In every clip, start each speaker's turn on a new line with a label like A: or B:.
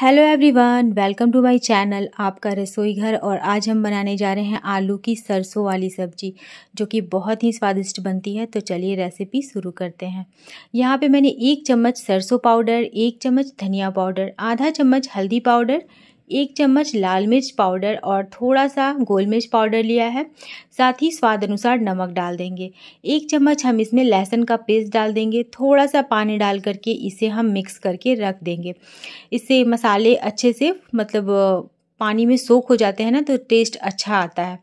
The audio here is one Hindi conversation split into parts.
A: hello everyone welcome to my channel आपका रसोई घर और आज हम बनाने जा रहे हैं आलू की सरसों वाली सब्जी जो कि बहुत ही स्वादिष्ट बनती है तो चलिए रेसिपी शुरू करते हैं यहाँ पे मैंने एक चम्मच सरसों पाउडर एक चम्मच धनिया पाउडर आधा चम्मच हल्दी पाउडर एक चम्मच लाल मिर्च पाउडर और थोड़ा सा गोल मिर्च पाउडर लिया है साथ ही स्वाद अनुसार नमक डाल देंगे एक चम्मच हम इसमें लहसुन का पेस्ट डाल देंगे थोड़ा सा पानी डाल करके इसे हम मिक्स करके रख देंगे इससे मसाले अच्छे से मतलब पानी में सोख हो जाते हैं ना तो टेस्ट अच्छा आता है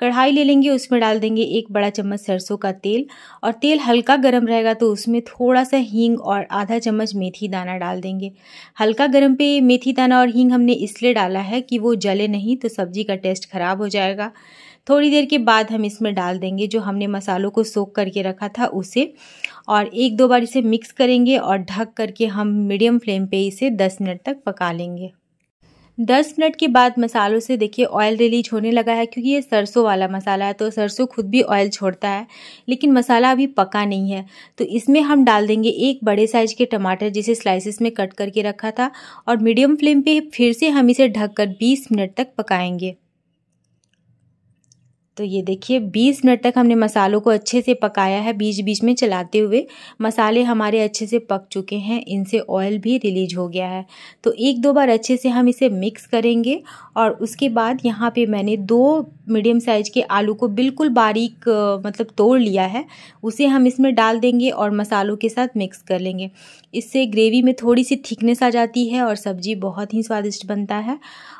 A: कढ़ाई ले लेंगे उसमें डाल देंगे एक बड़ा चम्मच सरसों का तेल और तेल हल्का गर्म रहेगा तो उसमें थोड़ा सा हींग और आधा चम्मच मेथी दाना डाल देंगे हल्का गर्म पे मेथी दाना और हींग हमने इसलिए डाला है कि वो जले नहीं तो सब्जी का टेस्ट ख़राब हो जाएगा थोड़ी देर के बाद हम इसमें डाल देंगे जो हमने मसालों को सोख करके रखा था उसे और एक दो बार इसे मिक्स करेंगे और ढक करके हम मीडियम फ्लेम पे इसे 10 मिनट तक पका लेंगे दस मिनट के बाद मसालों से देखिए ऑयल रिलीज होने लगा है क्योंकि ये सरसों वाला मसाला है तो सरसों खुद भी ऑयल छोड़ता है लेकिन मसाला अभी पका नहीं है तो इसमें हम डाल देंगे एक बड़े साइज के टमाटर जिसे स्लाइसिस में कट करके रखा था और मीडियम फ्लेम पे फिर से हम इसे ढककर 20 मिनट तक पकाएंगे तो ये देखिए 20 मिनट तक हमने मसालों को अच्छे से पकाया है बीच बीच में चलाते हुए मसाले हमारे अच्छे से पक चुके हैं इनसे ऑयल भी रिलीज हो गया है तो एक दो बार अच्छे से हम इसे मिक्स करेंगे और उसके बाद यहाँ पे मैंने दो मीडियम साइज के आलू को बिल्कुल बारीक मतलब तोड़ लिया है उसे हम इसमें डाल देंगे और मसालों के साथ मिक्स कर लेंगे इससे ग्रेवी में थोड़ी सी थिकनेस आ जाती है और सब्ज़ी बहुत ही स्वादिष्ट बनता है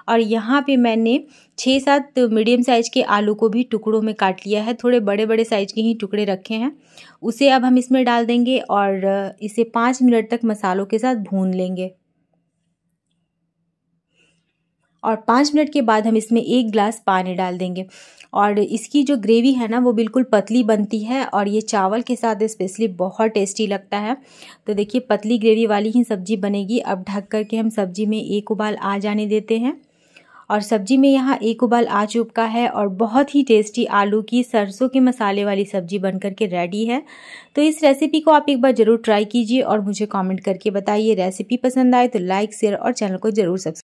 A: और यहाँ पे मैंने छः सात मीडियम साइज़ के आलू को भी टुकड़ों में काट लिया है थोड़े बड़े बड़े साइज़ के ही टुकड़े रखे हैं उसे अब हम इसमें डाल देंगे और इसे पाँच मिनट तक मसालों के साथ भून लेंगे और पाँच मिनट के बाद हम इसमें एक ग्लास पानी डाल देंगे और इसकी जो ग्रेवी है ना वो बिल्कुल पतली बनती है और ये चावल के साथ स्पेशली बहुत टेस्टी लगता है तो देखिए पतली ग्रेवी वाली ही सब्ज़ी बनेगी अब ढक करके हम सब्ज़ी में एक उबाल आ जाने देते हैं और सब्जी में यहाँ एक उबाल आ चुका है और बहुत ही टेस्टी आलू की सरसों के मसाले वाली सब्जी बन करके रेडी है तो इस रेसिपी को आप एक बार ज़रूर ट्राई कीजिए और मुझे कॉमेंट करके बताइए रेसिपी पसंद आए तो लाइक शेयर और चैनल को ज़रूर सब्सक्राइब